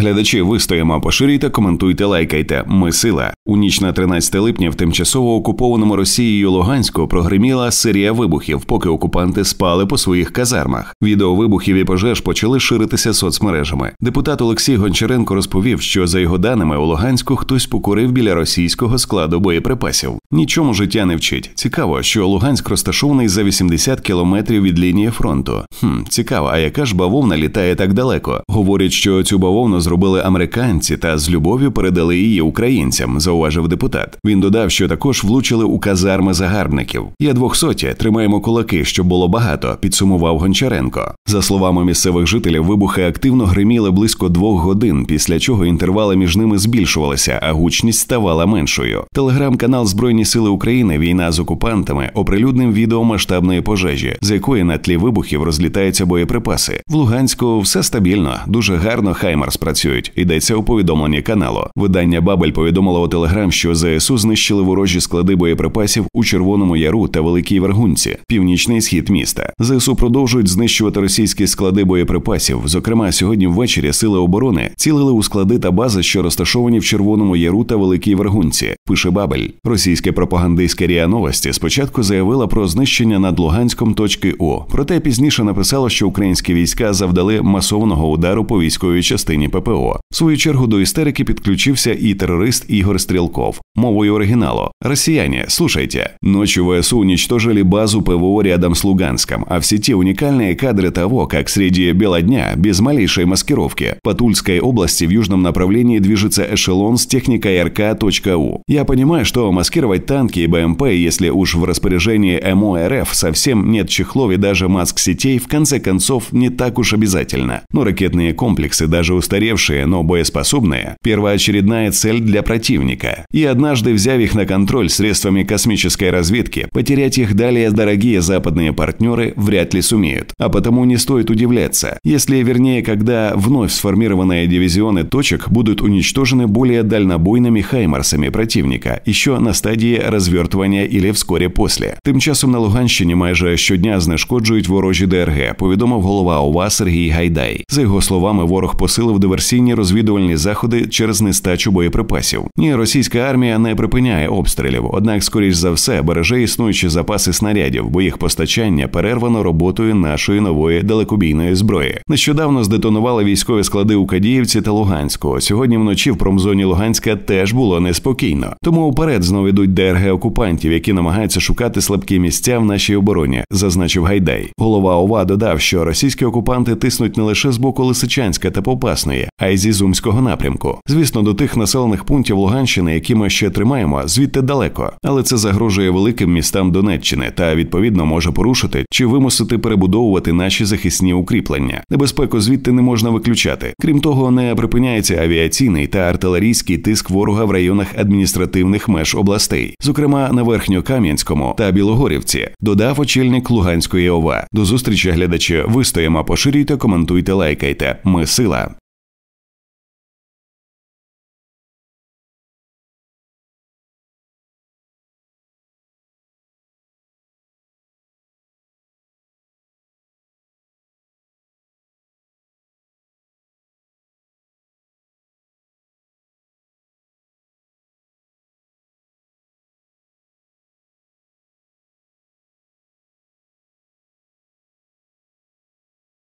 Глядачі, вистоїмо, поширюйте, коментуйте, лайкайте. Ми сила. У ніч на 13 липня в тимчасово окупованому Росією Луганську прогриміла серія вибухів, поки окупанти спали по своїх казармах. Відео вибухів і пожеж почали ширитися соцмережами. Депутат Олексій Гончаренко розповів, що за його даними у Луганську хтось покурив біля російського складу боєприпасів. Нічому життя не вчить. Цікаво, що Луганськ розташований за 80 кілометрів від лінії фронту. Хм, цікаво, а яка ж бавовна літає так далеко? Говорять, що цю бавовну з зробили американці та з любов'ю передали її українцям, зауважив депутат. Він додав, що також влучили у казарми загарбників. Є двохсоті, тримаємо кулаки, щоб було багато. Підсумував Гончаренко. За словами місцевих жителів, вибухи активно гриміли близько двох годин, після чого інтервали між ними збільшувалися, а гучність ставала меншою. Телеграм-канал Збройні Сили України Війна з окупантами оприлюднив відео масштабної пожежі, з якої на тлі вибухів розлітаються боєприпаси. В Луганську все стабільно, дуже гарно Хаймар спрацює працюють. Йдеться у повідомленні каналу. Видання Бабель повідомило у Телеграм, що ЗСУ знищили ворожі склади боєприпасів у Червоному Яру та Великій Вергунці, північний схід міста. ЗСУ продовжують знищувати російські склади боєприпасів. Зокрема, сьогодні ввечері сили оборони цілили у склади та бази, що розташовані в Червоному Яру та Великій Вергунці. Пише Бабель. Російське пропагандистське рія новості спочатку заявила про знищення над Луганськом точки О. Проте пізніше написала, що українські війська завдали масовного удару по військовій частині ППО. ППО. В свою чергу до істерики підключився і терорист Ігор Стрілков. мовой оригинала. Россияне, слушайте. Ночью ВСУ уничтожили базу ПВО рядом с Луганском, а в сети уникальные кадры того, как среди бела дня, без малейшей маскировки, по Тульской области в южном направлении движется эшелон с техникой РК.У. Я понимаю, что маскировать танки и БМП, если уж в распоряжении МОРФ совсем нет чехлов и даже маск-сетей, в конце концов, не так уж обязательно. Но ракетные комплексы, даже устаревшие, но боеспособные, первоочередная цель для противника. И одна однажды взяв их на контроль средствами космической разведки, потерять их далее дорогие западные партнеры вряд ли сумеют. А потому не стоит удивляться, если, вернее, когда вновь сформированные дивизионы точек будут уничтожены более дальнобойными «Хаймарсами» противника еще на стадии развертывания или вскоре после. Тим часом на Луганщині майже щодня знешкоджують ворожі ДРГ, повідомив голова ОВА Сергій Гайдай. За його словами, ворог посилив диверсійні розвідувальні заходи через нестачу боєприпасів. І російська армія Британія не припиняє обстрілів, однак, скоріш за все, береже існуючі запаси снарядів, бо їх постачання перервано роботою нашої нової далекобійної зброї. Нещодавно здетонували військові склади у Кадіївці та Луганську. Сьогодні вночі в промзоні Луганська теж було неспокійно. Тому уперед знову йдуть ДРГ окупантів, які намагаються шукати слабкі місця в нашій обороні, зазначив Гайдай. Голова ОВА додав, що російські окупанти тиснуть не лише з боку Лисичанська та Попасної, а й зі Зумського напрямку. Звісно, до тих населених пунктів Луганщини, які якими ще тримаємо звідти далеко, але це загрожує великим містам Донеччини та відповідно може порушити чи вимусити перебудовувати наші захисні укріплення. Небезпеку звідти не можна виключати. Крім того, не припиняється авіаційний та артилерійський тиск ворога в районах адміністративних меж областей, зокрема на Верхньокам'янському та Білогорівці. Додав очільник Луганської ОВА. До зустрічі глядачі. Вистоїмо, поширюйте, коментуйте, лайкайте. Ми сила.